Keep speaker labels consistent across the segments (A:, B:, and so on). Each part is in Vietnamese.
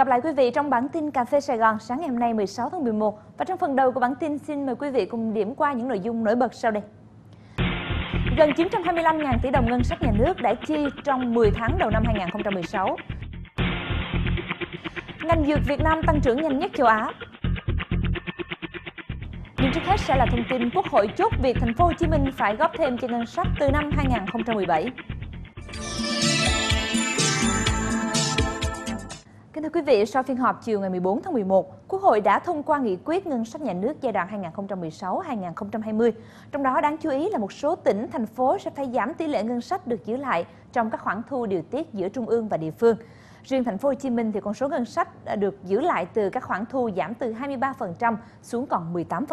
A: gặp lại quý vị trong bản tin Cà phê Sài Gòn sáng ngày hôm nay 16 tháng 11. Và trong phần đầu của bản tin xin mời quý vị cùng điểm qua những nội dung nổi bật sau đây. Gần 925.000 tỷ đồng ngân sách nhà nước đã chi trong 10 tháng đầu năm 2016. Ngành dược Việt Nam tăng trưởng nhanh nhất châu Á. Nhưng trước hết sẽ là thông tin Quốc hội chốt việc thành phố Hồ Chí Minh phải góp thêm cho ngân sách từ năm 2017. Kính thưa quý vị, sau phiên họp chiều ngày 14 tháng 11, Quốc hội đã thông qua nghị quyết ngân sách nhà nước giai đoạn 2016-2020. Trong đó đáng chú ý là một số tỉnh, thành phố sẽ phải giảm tỷ lệ ngân sách được giữ lại trong các khoản thu điều tiết giữa trung ương và địa phương. Riêng thành phố Hồ Chí Minh thì con số ngân sách đã được giữ lại từ các khoản thu giảm từ 23% xuống còn 18%.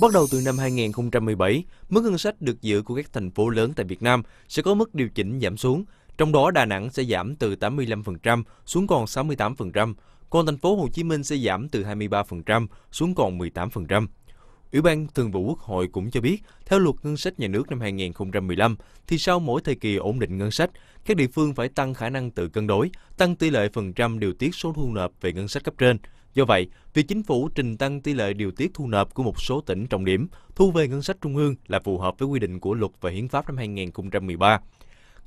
B: Bắt đầu từ năm 2017, mức ngân sách được giữ của các thành phố lớn tại Việt Nam sẽ có mức điều chỉnh giảm xuống trong đó Đà Nẵng sẽ giảm từ 85% xuống còn 68%, còn thành phố Hồ Chí Minh sẽ giảm từ 23% xuống còn 18%. Ủy ban Thường vụ Quốc hội cũng cho biết, theo luật ngân sách nhà nước năm 2015, thì sau mỗi thời kỳ ổn định ngân sách, các địa phương phải tăng khả năng tự cân đối, tăng tỷ lệ phần trăm điều tiết số thu nộp về ngân sách cấp trên. Do vậy, việc chính phủ trình tăng tỷ lệ điều tiết thu nộp của một số tỉnh trọng điểm thu về ngân sách trung ương là phù hợp với quy định của luật và hiến pháp năm 2013.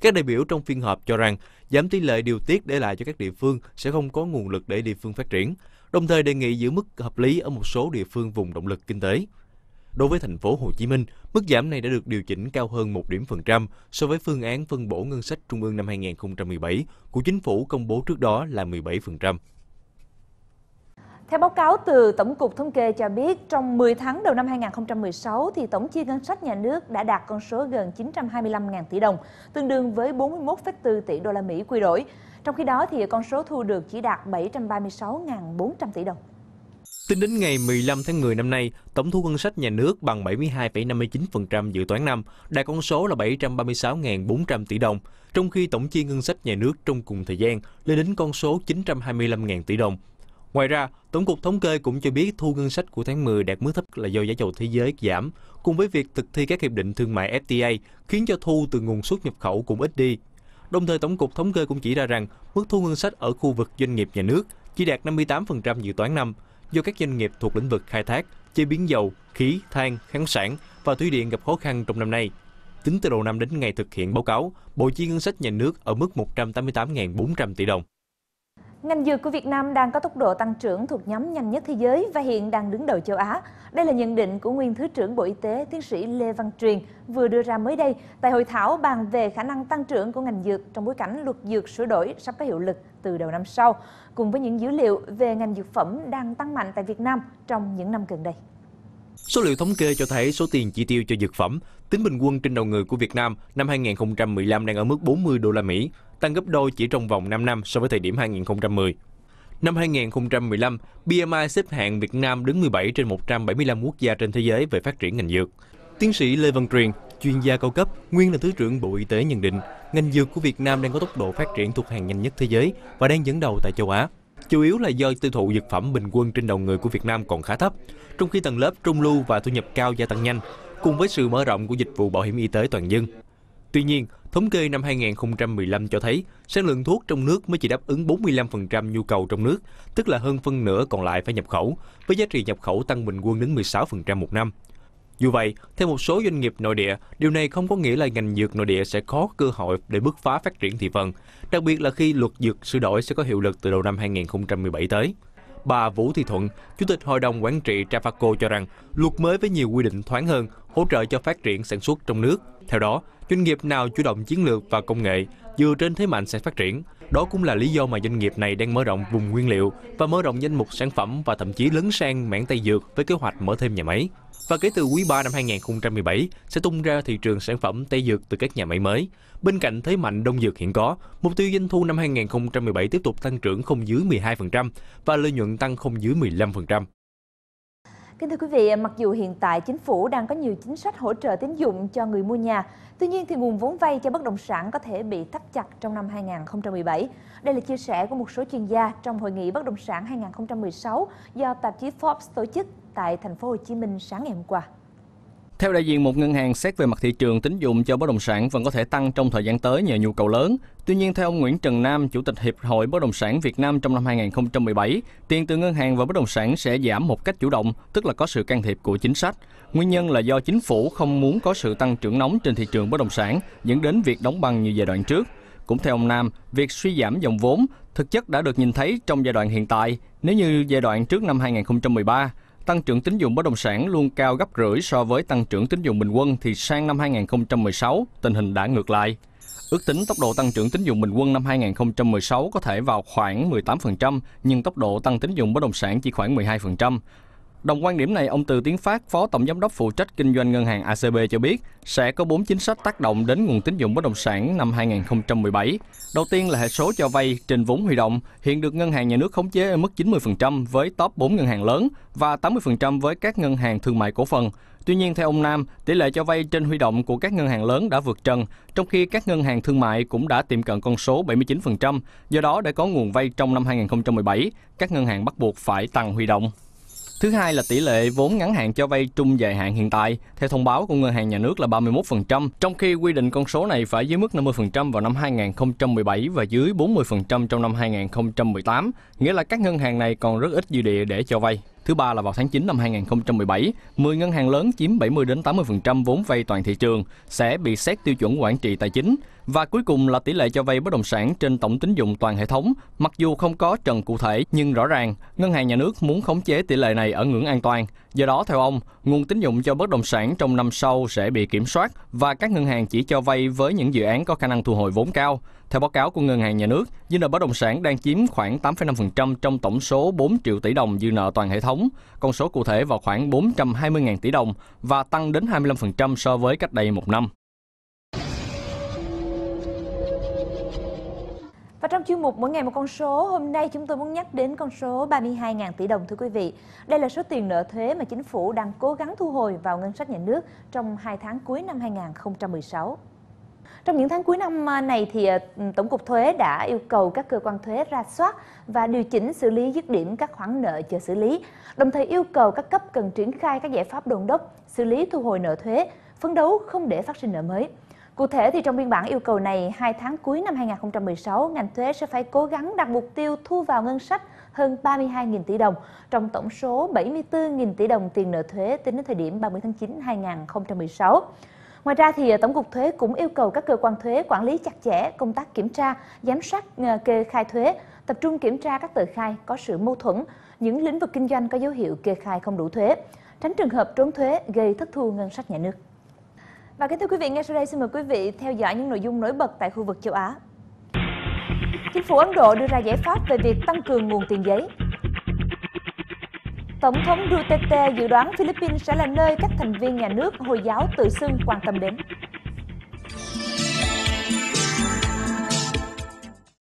B: Các đại biểu trong phiên họp cho rằng giảm tỷ lệ điều tiết để lại cho các địa phương sẽ không có nguồn lực để địa phương phát triển, đồng thời đề nghị giữ mức hợp lý ở một số địa phương vùng động lực kinh tế. Đối với thành phố Hồ Chí Minh, mức giảm này đã được điều chỉnh cao hơn 1 điểm phần trăm so với phương án phân bổ ngân sách trung ương năm 2017 của chính phủ công bố trước đó là 17%.
A: Theo báo cáo từ Tổng cục Thống kê cho biết, trong 10 tháng đầu năm 2016 thì tổng chi ngân sách nhà nước đã đạt con số gần 925.000 tỷ đồng, tương đương với 41,4 tỷ đô la Mỹ quy đổi. Trong khi đó thì con số thu được chỉ đạt 736.400 tỷ đồng.
B: Tính đến ngày 15 tháng 10 năm nay, tổng thu ngân sách nhà nước bằng 72,59% dự toán năm, đạt con số là 736.400 tỷ đồng, trong khi tổng chi ngân sách nhà nước trong cùng thời gian lên đến con số 925.000 tỷ đồng, Ngoài ra, Tổng cục Thống kê cũng cho biết thu ngân sách của tháng 10 đạt mức thấp là do giá dầu thế giới giảm, cùng với việc thực thi các hiệp định thương mại FTA khiến cho thu từ nguồn xuất nhập khẩu cũng ít đi. Đồng thời, Tổng cục Thống kê cũng chỉ ra rằng mức thu ngân sách ở khu vực doanh nghiệp nhà nước chỉ đạt 58% dự toán năm do các doanh nghiệp thuộc lĩnh vực khai thác, chế biến dầu, khí, than, khoáng sản và thủy điện gặp khó khăn trong năm nay. Tính từ đầu năm đến ngày thực hiện báo cáo, bộ chi ngân sách nhà nước ở mức 188.400 tỷ đồng.
A: Ngành dược của Việt Nam đang có tốc độ tăng trưởng thuộc nhóm nhanh nhất thế giới và hiện đang đứng đầu châu Á. Đây là nhận định của nguyên Thứ trưởng Bộ Y tế Tiến sĩ Lê Văn Truyền vừa đưa ra mới đây tại hội thảo bàn về khả năng tăng trưởng của ngành dược trong bối cảnh luật dược sửa đổi sắp có hiệu lực từ đầu năm sau, cùng với những dữ liệu về ngành dược phẩm đang tăng mạnh tại Việt Nam trong những năm gần đây.
B: Số liệu thống kê cho thấy số tiền chi tiêu cho dược phẩm Tính bình quân trên đầu người của Việt Nam năm 2015 đang ở mức 40 đô la Mỹ, tăng gấp đôi chỉ trong vòng 5 năm so với thời điểm 2010. Năm 2015, BMI xếp hạng Việt Nam đứng 17 trên 175 quốc gia trên thế giới về phát triển ngành dược. Tiến sĩ Lê Văn Truyền, chuyên gia cao cấp, nguyên là Thứ trưởng Bộ Y tế nhận định, ngành dược của Việt Nam đang có tốc độ phát triển thuộc hàng nhanh nhất thế giới và đang dẫn đầu tại châu Á. Chủ yếu là do tiêu thụ dược phẩm bình quân trên đầu người của Việt Nam còn khá thấp, trong khi tầng lớp trung lưu và thu nhập cao gia tăng nhanh cùng với sự mở rộng của dịch vụ bảo hiểm y tế toàn dân. Tuy nhiên, thống kê năm 2015 cho thấy sản lượng thuốc trong nước mới chỉ đáp ứng 45% nhu cầu trong nước, tức là hơn phân nửa còn lại phải nhập khẩu, với giá trị nhập khẩu tăng bình quân đến 16% một năm. Dù vậy, theo một số doanh nghiệp nội địa, điều này không có nghĩa là ngành dược nội địa sẽ khó cơ hội để bứt phá phát triển thị phần, đặc biệt là khi luật dược sửa đổi sẽ có hiệu lực từ đầu năm 2017 tới. Bà Vũ Thị Thuận, Chủ tịch Hội đồng Quản trị Trafaco cho rằng luật mới với nhiều quy định thoáng hơn, hỗ trợ cho phát triển sản xuất trong nước. Theo đó, doanh nghiệp nào chủ động chiến lược và công nghệ dựa trên thế mạnh sẽ phát triển. Đó cũng là lý do mà doanh nghiệp này đang mở rộng vùng nguyên liệu và mở rộng danh mục sản phẩm và thậm chí lấn sang mảng tây dược với kế hoạch mở thêm nhà máy. Và kể từ quý 3 năm 2017 sẽ tung ra thị trường sản phẩm tây dược từ các nhà máy mới. Bên cạnh thế mạnh đông dược hiện có, mục tiêu doanh thu năm 2017 tiếp tục tăng trưởng không dưới 12% và lợi nhuận tăng không dưới 15%.
A: Kính thưa quý vị, mặc dù hiện tại chính phủ đang có nhiều chính sách hỗ trợ tín dụng cho người mua nhà, tuy nhiên thì nguồn vốn vay cho bất động sản có thể bị thắt chặt trong năm 2017. Đây là chia sẻ của một số chuyên gia trong hội nghị bất động sản 2016 do tạp chí Forbes tổ chức tại thành phố Hồ Chí Minh sáng ngày hôm qua.
C: Theo đại diện một ngân hàng xét về mặt thị trường tín dụng cho bất động sản vẫn có thể tăng trong thời gian tới nhờ nhu cầu lớn. Tuy nhiên, theo ông Nguyễn Trần Nam, Chủ tịch Hiệp hội Bất động sản Việt Nam trong năm 2017, tiền từ ngân hàng và bất động sản sẽ giảm một cách chủ động, tức là có sự can thiệp của chính sách. Nguyên nhân là do chính phủ không muốn có sự tăng trưởng nóng trên thị trường bất động sản, dẫn đến việc đóng băng như giai đoạn trước. Cũng theo ông Nam, việc suy giảm dòng vốn thực chất đã được nhìn thấy trong giai đoạn hiện tại nếu như giai đoạn trước năm 2013 tăng trưởng tín dụng bất động sản luôn cao gấp rưỡi so với tăng trưởng tín dụng bình quân thì sang năm 2016 tình hình đã ngược lại. Ước tính tốc độ tăng trưởng tín dụng bình quân năm 2016 có thể vào khoảng 18%, nhưng tốc độ tăng tín dụng bất động sản chỉ khoảng 12%. Đồng quan điểm này, ông Từ Tiến Phát, Phó Tổng Giám đốc phụ trách kinh doanh ngân hàng ACB cho biết sẽ có 4 chính sách tác động đến nguồn tín dụng bất động sản năm 2017. Đầu tiên là hệ số cho vay trên vốn huy động, hiện được ngân hàng nhà nước khống chế ở mức 90% với top 4 ngân hàng lớn và 80% với các ngân hàng thương mại cổ phần. Tuy nhiên, theo ông Nam, tỷ lệ cho vay trên huy động của các ngân hàng lớn đã vượt trần, trong khi các ngân hàng thương mại cũng đã tiệm cận con số 79%. Do đó, để có nguồn vay trong năm 2017, các ngân hàng bắt buộc phải tăng huy động. Thứ hai là tỷ lệ vốn ngắn hạn cho vay trung dài hạn hiện tại, theo thông báo của Ngân hàng Nhà nước là 31%, trong khi quy định con số này phải dưới mức 50% vào năm 2017 và dưới 40% trong năm 2018, nghĩa là các ngân hàng này còn rất ít dư địa để cho vay. Thứ ba là vào tháng 9 năm 2017, 10 ngân hàng lớn chiếm 70 đến 80% vốn vay toàn thị trường sẽ bị xét tiêu chuẩn quản trị tài chính và cuối cùng là tỷ lệ cho vay bất động sản trên tổng tín dụng toàn hệ thống. Mặc dù không có trần cụ thể nhưng rõ ràng ngân hàng nhà nước muốn khống chế tỷ lệ này ở ngưỡng an toàn. Do đó theo ông, nguồn tín dụng cho bất động sản trong năm sau sẽ bị kiểm soát và các ngân hàng chỉ cho vay với những dự án có khả năng thu hồi vốn cao. Theo báo cáo của Ngân hàng Nhà nước, dư nợ bất động sản đang chiếm khoảng 8,5% trong tổng số 4 triệu tỷ đồng dư nợ toàn hệ thống, con số cụ thể vào khoảng 420.000 tỷ đồng và tăng đến 25% so với cách đây một năm.
A: Và trong chuyên mục Mỗi ngày một con số, hôm nay chúng tôi muốn nhắc đến con số 32.000 tỷ đồng thưa quý vị. Đây là số tiền nợ thuế mà chính phủ đang cố gắng thu hồi vào ngân sách nhà nước trong 2 tháng cuối năm 2016. Trong những tháng cuối năm à, này thì à, Tổng cục Thuế đã yêu cầu các cơ quan thuế ra soát và điều chỉnh xử lý dứt điểm các khoản nợ chờ xử lý, đồng thời yêu cầu các cấp cần triển khai các giải pháp đôn đốc, xử lý thu hồi nợ thuế, phấn đấu không để phát sinh nợ mới. Cụ thể thì trong biên bản yêu cầu này, hai tháng cuối năm 2016, ngành thuế sẽ phải cố gắng đặt mục tiêu thu vào ngân sách hơn 32.000 tỷ đồng trong tổng số 74.000 tỷ đồng tiền nợ thuế tính đến thời điểm 30 tháng 9 2016. Ngoài ra thì à, Tổng cục Thuế cũng yêu cầu các cơ quan thuế quản lý chặt chẽ công tác kiểm tra, giám sát à, kê khai thuế, tập trung kiểm tra các tờ khai có sự mâu thuẫn, những lĩnh vực kinh doanh có dấu hiệu kê khai không đủ thuế, tránh trường hợp trốn thuế gây thất thu ngân sách nhà nước. Và kính thưa quý vị, ngay sau đây xin mời quý vị theo dõi những nội dung nổi bật tại khu vực châu Á. Chính phủ Ấn Độ đưa ra giải pháp về việc tăng cường nguồn tiền giấy Tổng thống Duterte dự đoán Philippines sẽ là nơi các thành viên nhà nước Hồi giáo tự xưng quan tâm đến.